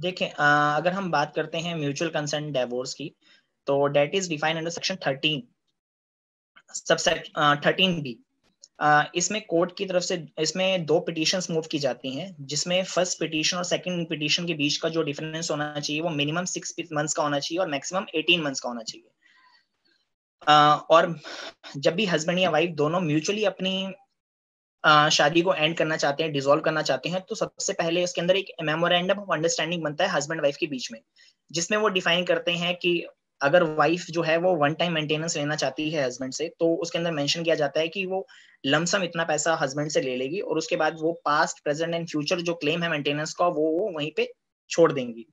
देखें आ, अगर हम बात करते हैं म्यूचुअल कंसेंट डेवोर्स की तो date is defined under section thirteen subsection thirteen B इसमें कोर्ट की तरफ से इसमें दो पिटीशंस मूव की जाती हैं जिसमें फर्स्ट पिटीशन और सेकंड पिटीशन के बीच का जो डिफरेंस होना चाहिए वो मिनिमम सिक्स मंथ्स का होना चाहिए और मैक्सिमम एटीन मंथ्स का होना चाहिए uh, और जब भी हस्बैंड या वाइफ दोनों म्यूचुअली अपनी शादी को एंड करना चाहते हैं डिजोल्व करना चाहते हैं तो सबसे पहले उसके अंदर एक मेमोरेंडम ऑफ अंडरस्टैंडिंग बनता है हस्बैंड वाइफ के बीच में जिसमें वो डिफाइन करते हैं कि अगर वाइफ जो है वो वन टाइम मेंटेनेंस लेना चाहती है हस्बैंड से तो उसके अंदर मेंशन किया जाता है कि वो लमसम इतना पैसा हस्बैंड से ले लेगी और उसके बाद वो पास्ट प्रेजेंट एंड फ्यूचर जो क्लेम है मेंटेनेंस का वो वो वहीं पे छोड़ देंगी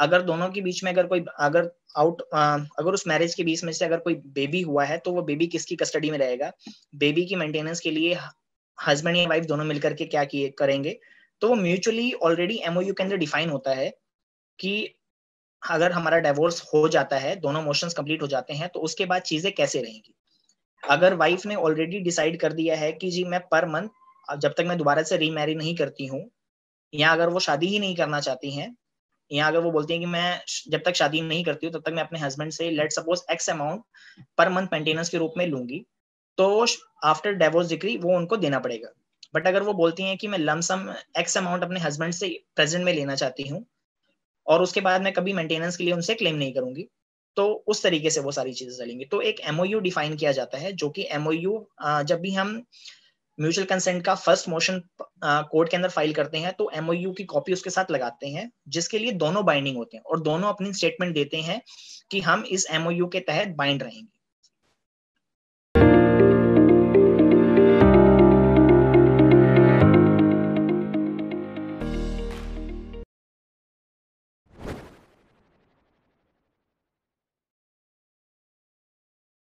अगर दोनों के बीच में अगर कोई अगर आउट अगर उस मैरिज के बीच में से अगर कोई बेबी हुआ है तो वो बेबी किसकी कस्टडी में रहेगा बेबी की मेंटेनेंस के लिए हस्बैंड या वाइफ दोनों मिलकर के क्या किए करेंगे तो वो म्यूचुअली ऑलरेडी एमओयू के अंदर डिफाइन होता है कि अगर हमारा डिवोर्स हो जाता है दोनों मोशंस कंप्लीट हो जाते हैं तो उसके बाद चीजें कैसे रहेंगी अगर वाइफ ने ऑलरेडी डिसाइड कर दिया है कि जी मैं पर मंथ जब तक मैं दोबारा से रीमैरी नहीं करती हूँ या अगर वो शादी ही नहीं करना चाहती हैं या अगर वो बोलती हैं कि मैं जब तक शादी नहीं करती हूँ तब तक मैं अपने हस्बैंड से let suppose X amount per month maintenance के रूप में लूंगी तो आफ्टर डेवोर्स डिग्री वो उनको देना पड़ेगा बट अगर वो बोलती हैं कि मैं लमसम एक्स अमाउंट अपने हस्बैंड से प्रेजेंट में लेना चाहती हूँ और उसके बाद मैं कभी मेंटेनेंस के लिए उनसे क्लेम नहीं करूंगी तो उस तरीके से वो सारी चीजें चलेंगी तो एक एमओयू डिफाइन किया जाता है जो कि एमओयू जब भी हम म्यूचुअल कंसेंट का फर्स्ट मोशन कोर्ट के अंदर फाइल करते हैं तो एमओयू की कॉपी उसके साथ लगाते हैं जिसके लिए दोनों बाइंडिंग होते हैं और दोनों अपनी स्टेटमेंट देते हैं कि हम इस एमओयू के तहत बाइंड रहेंगे